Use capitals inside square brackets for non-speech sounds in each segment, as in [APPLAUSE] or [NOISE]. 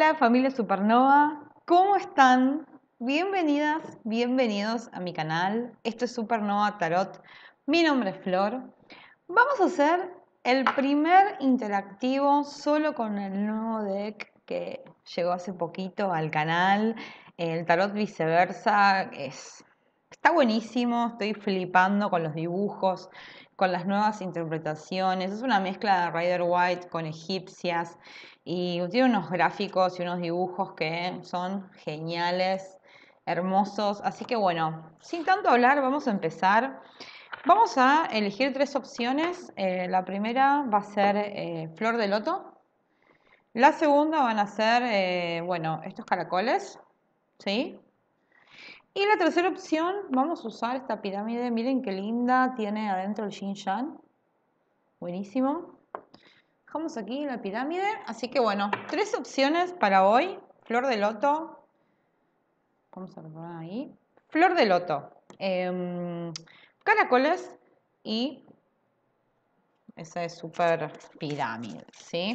Hola familia Supernova, ¿cómo están? Bienvenidas, bienvenidos a mi canal. Esto es Supernova Tarot. Mi nombre es Flor. Vamos a hacer el primer interactivo solo con el nuevo deck que llegó hace poquito al canal. El tarot viceversa es, está buenísimo, estoy flipando con los dibujos con las nuevas interpretaciones. Es una mezcla de Rider White con egipcias y tiene unos gráficos y unos dibujos que son geniales, hermosos. Así que bueno, sin tanto hablar, vamos a empezar. Vamos a elegir tres opciones. Eh, la primera va a ser eh, Flor de Loto. La segunda van a ser, eh, bueno, estos caracoles, ¿sí? Y la tercera opción, vamos a usar esta pirámide. Miren qué linda tiene adentro el Yin Buenísimo. Dejamos aquí la pirámide. Así que bueno, tres opciones para hoy. Flor de loto. Vamos a ahí. Flor de loto. Em, caracoles y esa es súper pirámide, ¿sí?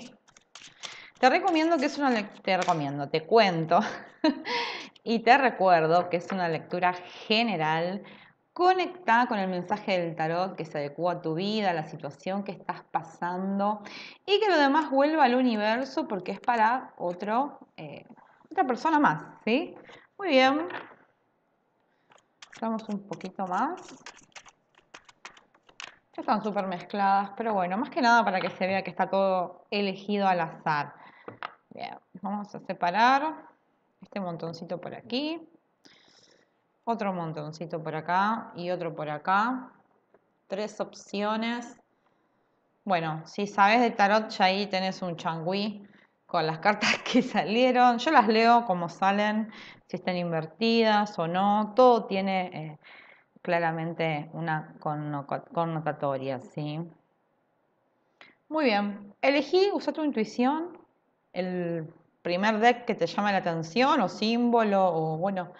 Te recomiendo que es una te recomiendo, te cuento [LAUGHS] y te recuerdo que es una lectura general conectada con el mensaje del tarot que se adecua a tu vida, a la situación que estás pasando y que lo demás vuelva al universo porque es para otro, eh, otra persona más, ¿sí? Muy bien. Vamos un poquito más. Ya están súper mezcladas, pero bueno, más que nada para que se vea que está todo elegido al azar vamos a separar este montoncito por aquí, otro montoncito por acá y otro por acá. Tres opciones. Bueno, si sabes de tarot, ya ahí tenés un changüí con las [LAUGHS] cartas que salieron. Yo las leo como salen, si están invertidas o no. Todo tiene eh, claramente una connotatoria, ¿sí? Muy bien. Elegí, usa tu intuición, el primer deck que te llama la atención o símbolo o bueno,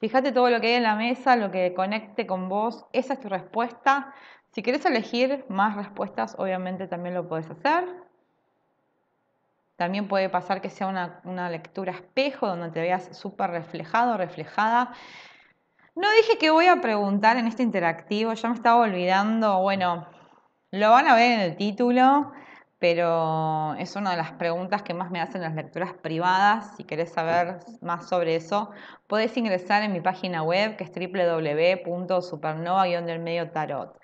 fíjate todo lo que hay en la mesa, lo que conecte con vos, esa es tu respuesta. Si querés elegir más respuestas, obviamente también lo puedes hacer. También puede pasar que sea una, una lectura espejo donde te veas súper reflejado, reflejada. No dije que voy a preguntar en este interactivo, ya me estaba olvidando. Bueno, lo van a ver en el título pero es una de las preguntas que más me hacen las lecturas privadas. Si querés saber más sobre eso, podés ingresar en mi página web que es www.supernova-tarot.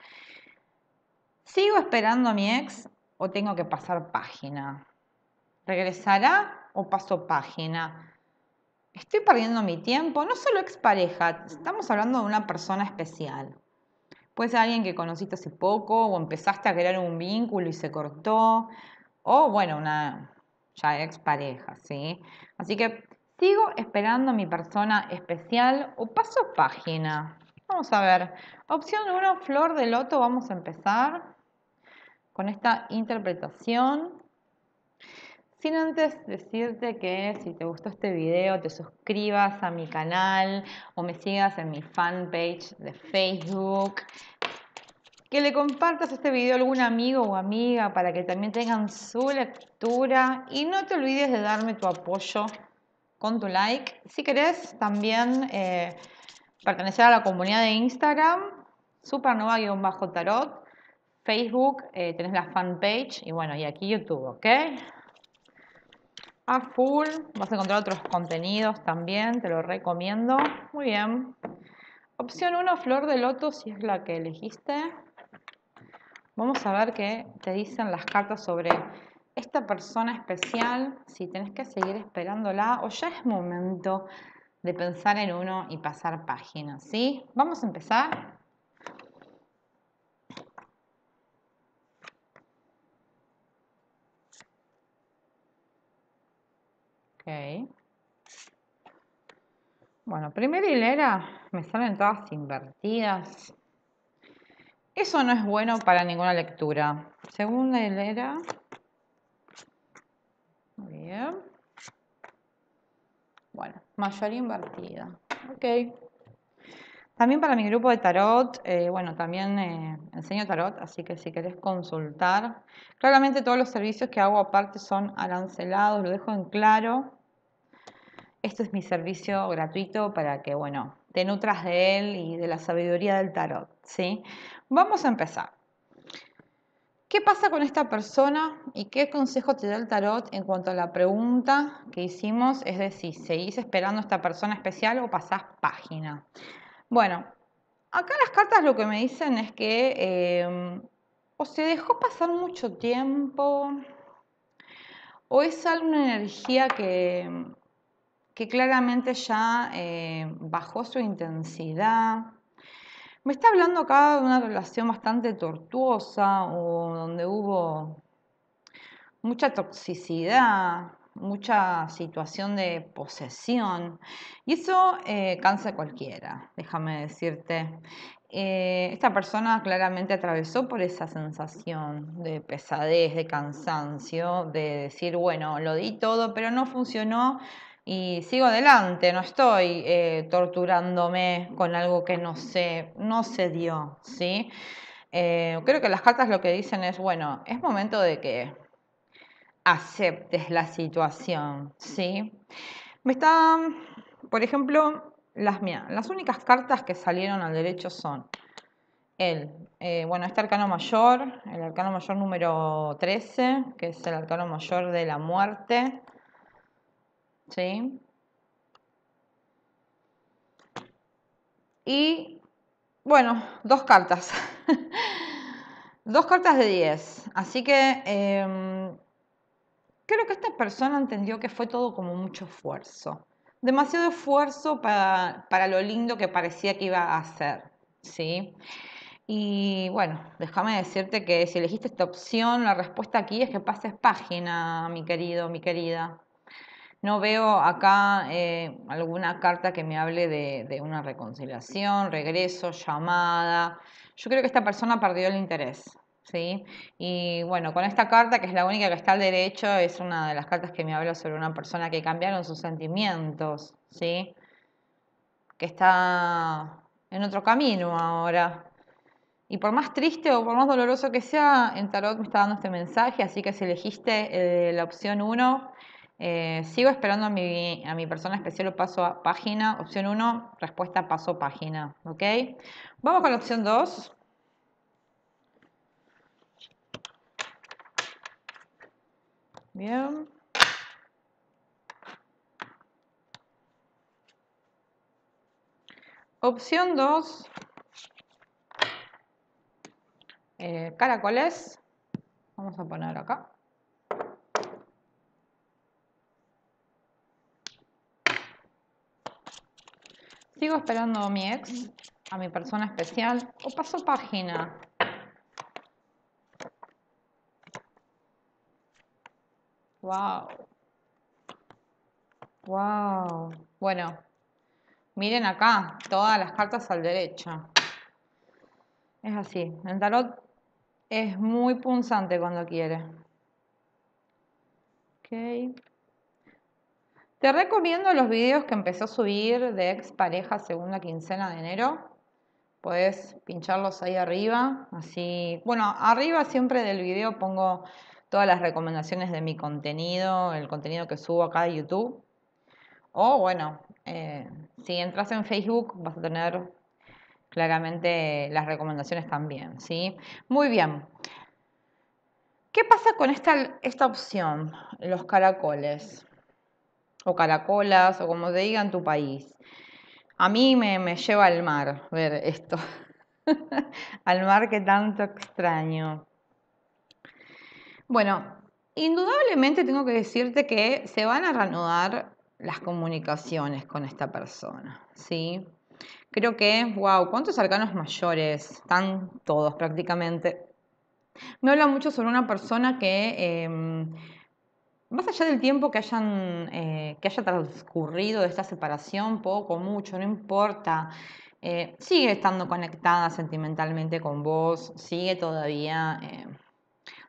¿Sigo esperando a mi ex o tengo que pasar página? ¿Regresará o paso página? Estoy perdiendo mi tiempo, no solo expareja, estamos hablando de una persona especial. Puede ser alguien que conociste hace poco o empezaste a crear un vínculo y se cortó. O bueno, una ya expareja, ¿sí? Así que sigo esperando a mi persona especial o paso página. Vamos a ver. Opción 1, flor de loto. Vamos a empezar con esta interpretación. Sin antes decirte que si te gustó este video, te suscribas a mi canal o me sigas en mi fanpage de Facebook. Que le compartas este video a algún amigo o amiga para que también tengan su lectura. Y no te olvides de darme tu apoyo con tu like. Si querés también eh, pertenecer a la comunidad de Instagram, supernova-tarot, Facebook, eh, tenés la fanpage y bueno, y aquí YouTube, ¿ok? a full. Vas a encontrar otros contenidos también, te lo recomiendo. Muy bien. Opción 1, flor de loto, si es la que elegiste. Vamos a ver qué te dicen las cartas sobre esta persona especial, si tenés que seguir esperándola o ya es momento de pensar en uno y pasar páginas, ¿sí? Vamos a empezar. Bueno, primera hilera me salen todas invertidas. Eso no es bueno para ninguna lectura. Segunda hilera. Bien. Bueno, mayoría invertida. Ok. También para mi grupo de tarot, eh, bueno, también eh, enseño tarot, así que si querés consultar. Claramente todos los servicios que hago aparte son arancelados, lo dejo en claro. Este es mi servicio gratuito para que, bueno, te nutras de él y de la sabiduría del tarot, ¿sí? Vamos a empezar. ¿Qué pasa con esta persona y qué consejo te da el tarot en cuanto a la pregunta que hicimos? Es decir, ¿seguís esperando a esta persona especial o pasás página? Bueno, acá las cartas lo que me dicen es que em, o se dejó pasar mucho tiempo, o es alguna energía que, claramente ya em, bajó su intensidad. Me está hablando acá de una relación bastante tortuosa o donde hubo mucha toxicidad, mucha situación de posesión. Y eso eh, cansa a cualquiera, déjame decirte. Eh, esta persona claramente atravesó por esa sensación de pesadez, de cansancio, de decir, bueno, lo di todo, pero no funcionó y sigo adelante, no estoy eh, torturándome con algo que no sé, no se dio, ¿sí? creo que las cartas lo que dicen es, bueno, es momento de que aceptes la situación, ¿sí? Me está, por ejemplo, las mías. Las únicas cartas que salieron al derecho son el, eh, bueno, este arcano mayor, el arcano mayor número 13, que es el arcano mayor de la muerte, ¿sí? Y, bueno, dos cartas. [LAUGHS] dos cartas de 10. Así que em, Creo que esta persona entendió que fue todo como mucho esfuerzo, demasiado esfuerzo para, lo lindo que parecía que iba a ser, ¿sí? Y bueno, déjame decirte que si elegiste esta opción, la respuesta aquí es que pases página, mi querido, mi querida. No veo acá eh, alguna carta que me hable de, de, una reconciliación, regreso, llamada. Yo creo que esta persona perdió el interés, ¿sí? Y bueno, con esta carta, que es la única que está al derecho, es una de las cartas que me habla sobre una persona que cambiaron sus sentimientos, ¿sí? Que está en otro camino ahora. Y por más triste o por más doloroso que sea, en tarot me está dando este mensaje, así que si elegiste eh, la opción 1, eh, sigo esperando a mi, a mi persona especial o paso a página. Opción 1, respuesta paso página, Vamos con la opción 2. Bien. Opción 2, eh, caracoles. Vamos a poner acá. Sigo esperando a mi ex, a mi persona especial, o paso página. Wow. Wow. Bueno, miren acá, todas las cartas al derecho. Es así. El tarot es muy punzante cuando quiere. Ok. Te recomiendo los videos que empezó a subir de ex pareja segunda quincena de enero. Puedes pincharlos ahí arriba. Así. Bueno, arriba siempre del video pongo todas las recomendaciones de mi contenido, el contenido que subo acá de YouTube. O bueno, eh, si entras en Facebook vas a tener claramente las recomendaciones también, ¿sí? Muy bien. ¿Qué pasa con esta, esta opción, los caracoles? O caracolas, o como te diga en tu país. A mí me, me lleva al mar ver esto. [LAUGHS] al mar que tanto extraño. Bueno, indudablemente tengo que decirte que se van a reanudar las comunicaciones con esta persona, ¿sí? Creo que, wow, ¿cuántos arcanos mayores? Están todos prácticamente. Me habla mucho sobre una persona que, em, más allá del tiempo que, hayan, eh, que haya transcurrido de esta separación, poco, mucho, no importa, eh, sigue estando conectada sentimentalmente con vos, sigue todavía em,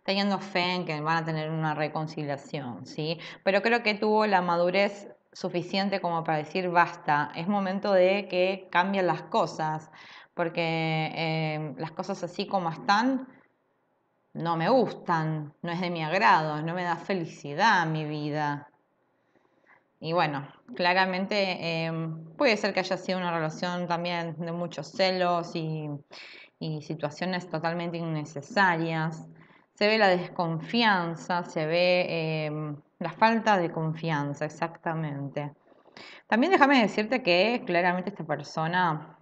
teniendo fe en que van a tener una reconciliación, ¿sí? Pero creo que tuvo la madurez suficiente como para decir basta, es momento de que cambien las cosas, porque em, las cosas así como están no me gustan, no es de mi agrado, no me da felicidad mi vida. Y bueno, claramente em, puede ser que haya sido una relación también de muchos celos y situaciones totalmente innecesarias se ve la desconfianza, se ve em, la falta de confianza, exactamente. También déjame decirte que claramente esta persona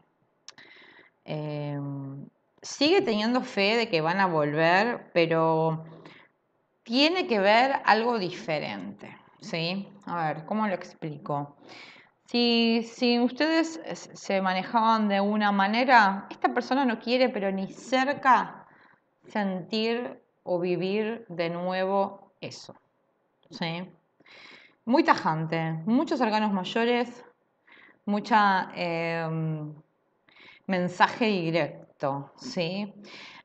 em, sigue teniendo fe de que van a volver, pero tiene que ver algo diferente. ¿Sí? A ver, ¿cómo lo explico? Si, si, ustedes se manejaban de una manera, esta persona no quiere, pero ni cerca, sentir o vivir de nuevo eso. Muy tajante, muchos órganos mayores, mucha em, mensaje directo, ¿sí?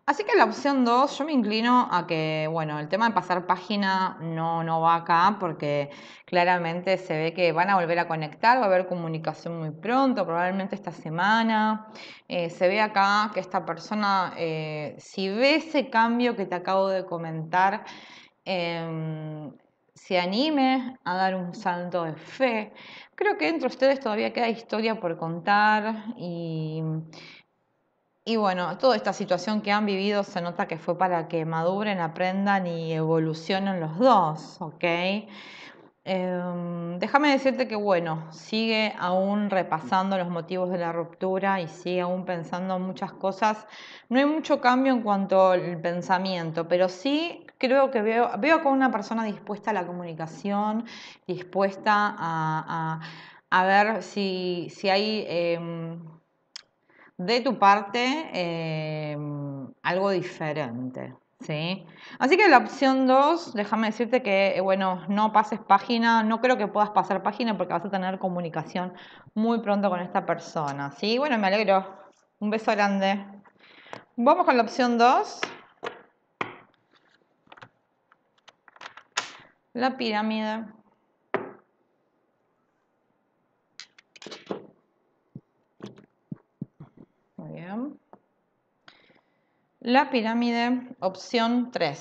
Así que la opción 2, yo me inclino a que, bueno, el tema de pasar página no, no va acá porque claramente se ve que van a volver a conectar, va a haber comunicación muy pronto, probablemente esta semana. Eh, se ve acá que esta persona, eh, si ve ese cambio que te acabo de comentar, em, se anime a dar un salto de fe. Creo que entre ustedes todavía queda historia por contar y y bueno, toda esta situación que han vivido se nota que fue para que maduren, aprendan y evolucionen los dos, ¿ok? Em, déjame decirte que, bueno, sigue aún repasando los motivos de la ruptura y sigue aún pensando muchas cosas. No hay mucho cambio en cuanto al pensamiento, pero sí creo que veo, veo como una persona dispuesta a la comunicación, dispuesta a, ver si, hay... Em, de tu parte em, algo diferente. ¿sí? Así que la opción 2, déjame decirte que, eh, bueno, no pases página, no creo que puedas pasar página porque vas a tener comunicación muy pronto con esta persona. ¿sí? Bueno, me alegro. Un beso grande. Vamos con la opción 2. La pirámide. La pirámide, opción 3.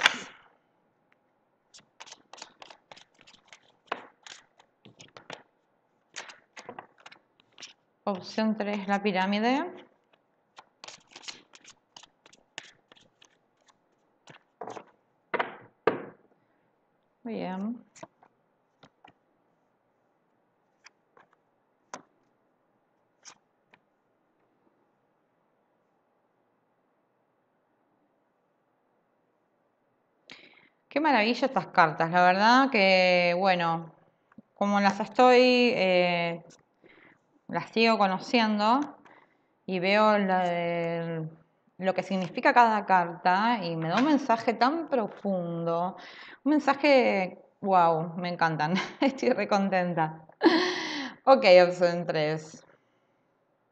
Opción 3, la pirámide. Qué maravilla estas cartas, la verdad que, bueno, como las estoy, eh, las sigo conociendo y veo lo que significa cada carta y me da un mensaje tan profundo, un mensaje, wow, me encantan, [LAUGHS] estoy recontenta. ok, opción 3.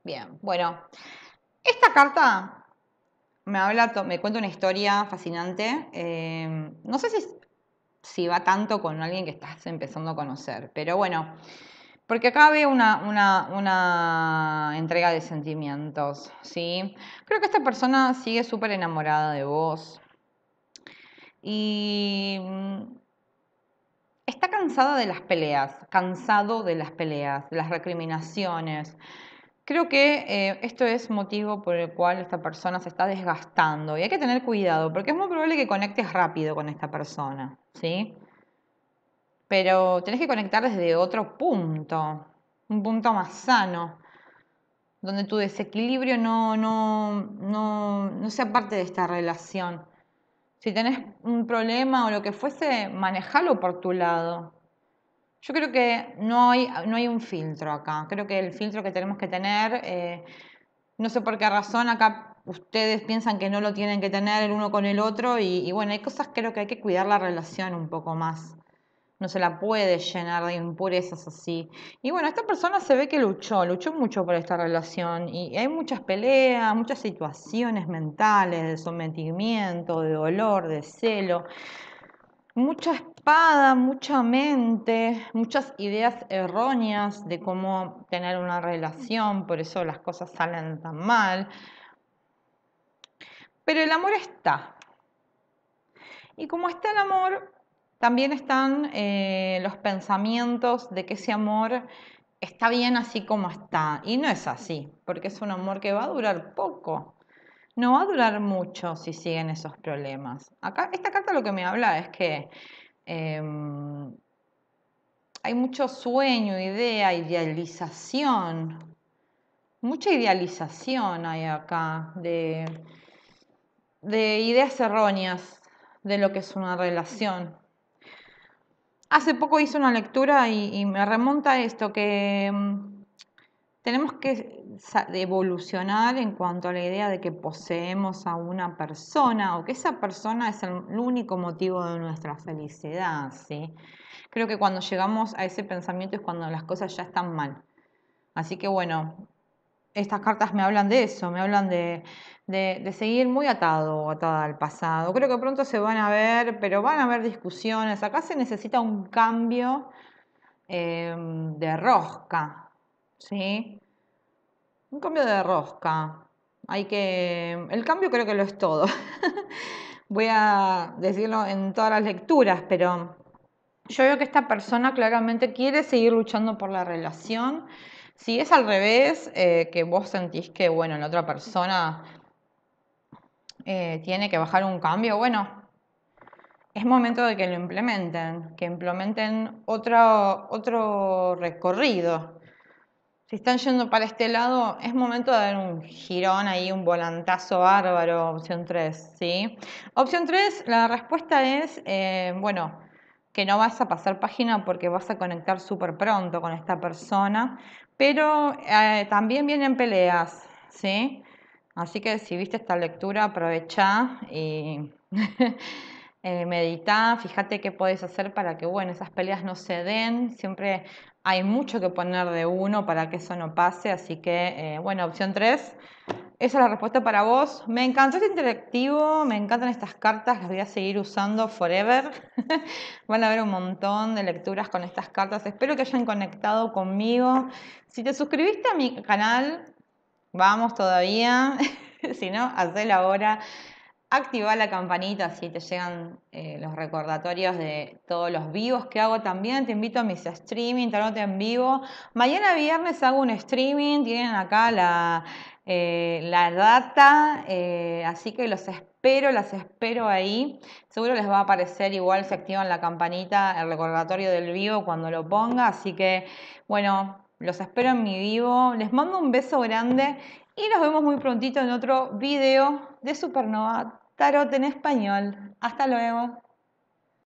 Bien, bueno, esta carta me habla, me cuenta una historia fascinante. Eh, no sé si, va tanto con alguien que estás empezando a conocer, pero bueno, porque acá ve una, una, entrega de sentimientos, ¿sí? Creo que esta persona sigue súper enamorada de vos. Y mm, está cansada de las peleas, cansado de las peleas, de las recriminaciones. Creo que eh, esto es motivo por el cual esta persona se está desgastando y hay que tener cuidado porque es muy probable que conectes rápido con esta persona, ¿sí? Pero tenés que conectar desde otro punto, un punto más sano, donde tu desequilibrio no, no, no sea parte de esta relación. Si tenés un problema o lo que fuese, manejalo por tu lado. Yo creo que no hay, no hay un filtro acá. Creo que el filtro que tenemos que tener, eh, no sé por qué razón acá ustedes piensan que no lo tienen que tener el uno con el otro y, bueno, hay cosas que creo que hay que cuidar la relación un poco más no se la puede llenar de impurezas así. Y bueno, esta persona se ve que luchó, luchó mucho por esta relación y hay muchas peleas, muchas situaciones mentales de sometimiento, de dolor, de celo, muchas mucha mente, muchas ideas erróneas de cómo tener una relación, por eso las cosas salen tan mal. Pero el amor está. Y como está el amor, también están eh, los pensamientos de que ese amor está bien así como está. Y no es así, porque es un amor que va a durar poco no va a durar mucho si siguen esos problemas. Acá, esta carta lo que me habla es que Em, hay mucho sueño, idea, idealización. Mucha idealización hay acá de, de ideas erróneas de lo que es una relación. Hace poco hice una lectura y, y me remonta a esto que em, tenemos que evolucionar en cuanto a la idea de que poseemos a una persona o que esa persona es el único motivo de nuestra felicidad. ¿sí? Creo que cuando llegamos a ese pensamiento es cuando las cosas ya están mal. Así que bueno, estas cartas me hablan de eso, me hablan de, seguir muy atado o atada al pasado. Creo que pronto se van a ver, pero van a haber discusiones. Acá se necesita un cambio eh, de rosca, ¿sí? Un cambio de rosca. Hay que. El cambio creo que lo es todo. [LAUGHS] Voy a decirlo en todas las lecturas, pero yo veo que esta persona claramente quiere seguir luchando por la relación. Si es al revés, eh, que vos sentís que, bueno, la otra persona eh, tiene que bajar un cambio, bueno, es momento de que lo implementen, que implementen otro recorrido, si están yendo para este lado, es momento de dar un girón ahí, un volantazo bárbaro, opción 3, ¿sí? Opción 3, la respuesta es, eh, bueno, que no vas a pasar página porque vas a conectar súper pronto con esta persona, pero eh, también vienen peleas, ¿sí? Así que si viste esta lectura, aprovecha y... [LAUGHS] eh, medita, fíjate qué podés hacer para que bueno, esas peleas no se den, siempre hay mucho que poner de uno para que eso no pase, así que eh, bueno, opción 3, esa es la respuesta para vos. Me encantó este interactivo, me encantan estas cartas, las voy a seguir usando forever. [LAUGHS] Van a haber un montón de lecturas con estas cartas. Espero que hayan conectado conmigo. Si te suscribiste a mi canal, vamos todavía. [LAUGHS] si no, hazlo ahora activa la campanita si te llegan eh, los recordatorios de todos los vivos que hago también. Te invito a mis streaming, note en vivo. Mañana viernes hago un streaming, tienen acá la, eh, la data, eh, así que los espero, las espero ahí. Seguro les va a aparecer igual si activan la campanita, el recordatorio del vivo cuando lo ponga. Así que, bueno, los espero en mi vivo. Les mando un beso grande y nos vemos muy prontito en otro video de Supernova Tarot en Español. Hasta luego.